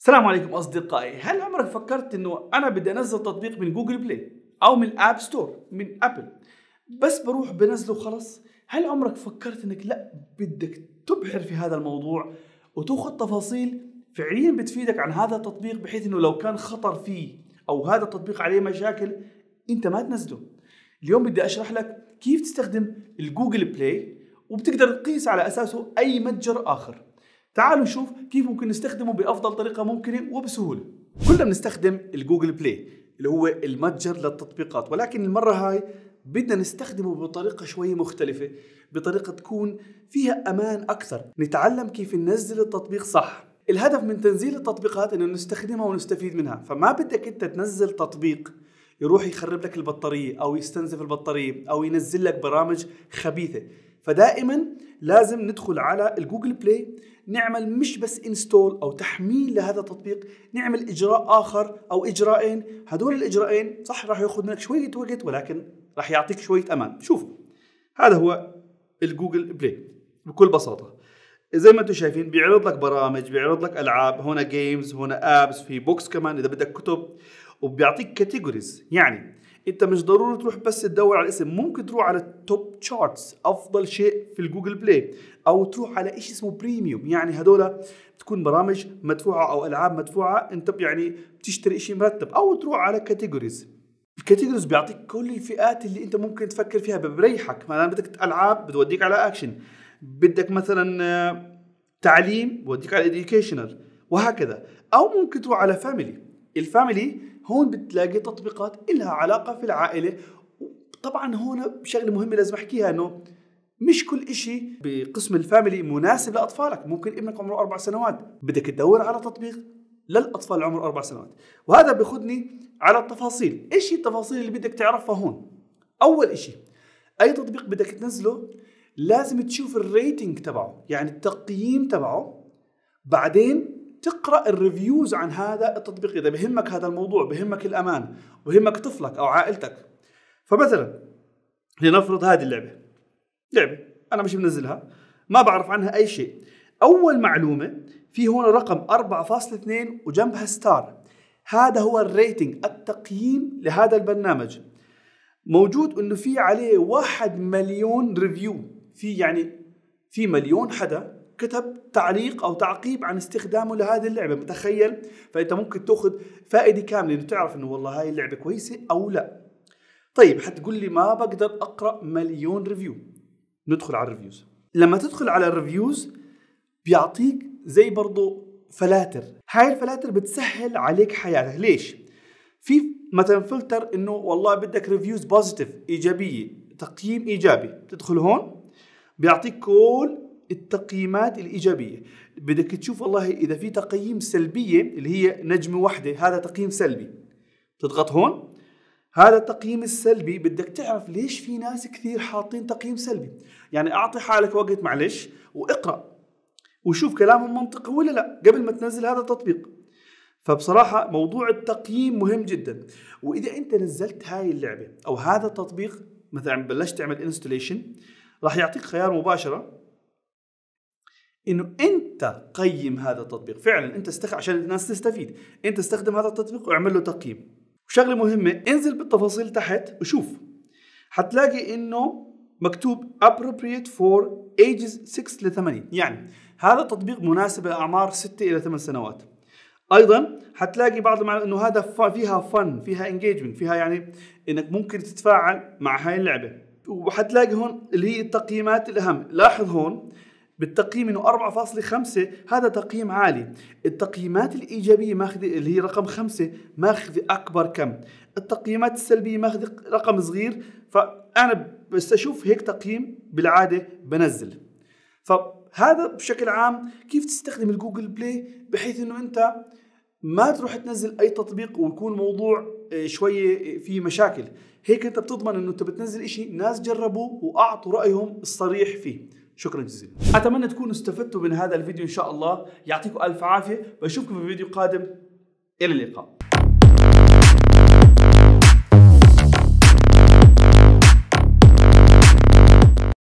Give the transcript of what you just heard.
السلام عليكم اصدقائي هل عمرك فكرت انه انا بدي انزل تطبيق من جوجل بلاي او من الاب ستور من ابل بس بروح بنزله وخلص هل عمرك فكرت انك لا بدك تبحر في هذا الموضوع وتاخذ تفاصيل فعليا بتفيدك عن هذا التطبيق بحيث انه لو كان خطر فيه او هذا التطبيق عليه مشاكل انت ما تنزله اليوم بدي اشرح لك كيف تستخدم الجوجل بلاي وبتقدر تقيس على اساسه اي متجر اخر تعالوا نشوف كيف ممكن نستخدمه بافضل طريقه ممكنه وبسهوله كلنا بنستخدم الجوجل بلاي اللي هو المتجر للتطبيقات ولكن المره هاي بدنا نستخدمه بطريقه شوي مختلفه بطريقه تكون فيها امان اكثر نتعلم كيف ننزل التطبيق صح الهدف من تنزيل التطبيقات انه نستخدمها ونستفيد منها فما بدك انت تنزل تطبيق يروح يخرب لك البطاريه او يستنزف البطاريه او ينزل لك برامج خبيثه فدائما لازم ندخل على الجوجل بلاي نعمل مش بس انستول او تحميل لهذا التطبيق نعمل اجراء اخر او اجراءين هدول الاجراءين صح راح ياخذ منك شويه وقت ولكن راح يعطيك شويه امان شوفوا هذا هو الجوجل بلاي بكل بساطه زي ما انتم شايفين بيعرض لك برامج بيعرض لك العاب هنا جيمز هنا ابس في بوكس كمان اذا بدك كتب وبيعطيك كاتيجوريز يعني انت مش ضروري تروح بس تدور على اسم ممكن تروح على التوب تشارتس افضل شيء في الجوجل بلاي او تروح على شيء اسمه بريميوم يعني هذول بتكون برامج مدفوعه او العاب مدفوعه انت يعني بتشتري شيء مرتب او تروح على كاتيجوريز الكاتيجوريز بيعطيك كل الفئات اللي انت ممكن تفكر فيها بيريحك مثلا بدك العاب بتوديك على اكشن بدك مثلا آه، تعليم بوديك على اديوكيشنال وهكذا او ممكن تروح على فاميلي الفاميلي هون بتلاقي تطبيقات إلها علاقة في العائلة طبعا هون شغله مهمه لازم احكيها انه مش كل إشي بقسم الفاميلي مناسب لاطفالك ممكن ابنك عمره اربع سنوات بدك تدور على تطبيق للاطفال عمره اربع سنوات وهذا بياخذني على التفاصيل ايش التفاصيل اللي بدك تعرفها هون اول إشي اي تطبيق بدك تنزله لازم تشوف الريتنج تبعه يعني التقييم تبعه بعدين تقرا الريفيوز عن هذا التطبيق اذا بهمك هذا الموضوع بهمك الامان بهمك طفلك او عائلتك فمثلا لنفرض هذه اللعبه لعبه انا مش منزلها ما بعرف عنها اي شيء اول معلومه في هون رقم 4.2 وجنبها ستار هذا هو الريتنج التقييم لهذا البرنامج موجود انه في عليه واحد مليون ريفيو في يعني في مليون حدا كتب تعليق او تعقيب عن استخدامه لهذه اللعبه متخيل فانت ممكن تاخذ فائده كامله انه تعرف انه والله هاي اللعبه كويسه او لا طيب حتقول لي ما بقدر اقرا مليون ريفيو ندخل على الريفيوز لما تدخل على الريفيوز بيعطيك زي برضه فلاتر هاي الفلاتر بتسهل عليك حياتك ليش في مثلا فلتر انه والله بدك ريفيوز بوزيتيف ايجابيه تقييم ايجابي بتدخل هون بيعطيك كل التقييمات الايجابيه بدك تشوف والله اذا في تقييم سلبيه اللي هي نجمه واحده هذا تقييم سلبي تضغط هون هذا التقييم السلبي بدك تعرف ليش في ناس كثير حاطين تقييم سلبي يعني اعطي حالك وقت معلش واقرا وشوف كلامهم منطقي ولا لا قبل ما تنزل هذا التطبيق فبصراحه موضوع التقييم مهم جدا واذا انت نزلت هاي اللعبه او هذا التطبيق مثلا بلشت تعمل انستليشن راح يعطيك خيار مباشره انه انت قيم هذا التطبيق فعلا انت استخ... عشان الناس تستفيد انت استخدم هذا التطبيق واعمل له تقييم وشغله مهمه انزل بالتفاصيل تحت وشوف حتلاقي انه مكتوب appropriate for ages 6 ل 8 يعني هذا التطبيق مناسب لاعمار 6 الى 8 سنوات ايضا حتلاقي بعض المعلومات انه هذا فيها فن فيها انجيجمنت فيها يعني انك ممكن تتفاعل مع هاي اللعبه وحتلاقي هون اللي هي التقييمات الاهم لاحظ هون بالتقييم انه 4.5 هذا تقييم عالي التقييمات الايجابيه ماخذ اللي هي رقم 5 ماخذ اكبر كم التقييمات السلبيه ماخذ رقم صغير فانا بس اشوف هيك تقييم بالعاده بنزل فهذا بشكل عام كيف تستخدم الجوجل بلاي بحيث انه انت ما تروح تنزل اي تطبيق ويكون موضوع آه، شويه آه، فيه مشاكل هيك انت بتضمن انه انت بتنزل شيء ناس جربوه واعطوا رايهم الصريح فيه شكرا جزيلا اتمنى تكونوا استفدتوا من هذا الفيديو ان شاء الله يعطيكم الف عافيه بشوفكم في فيديو قادم الى اللقاء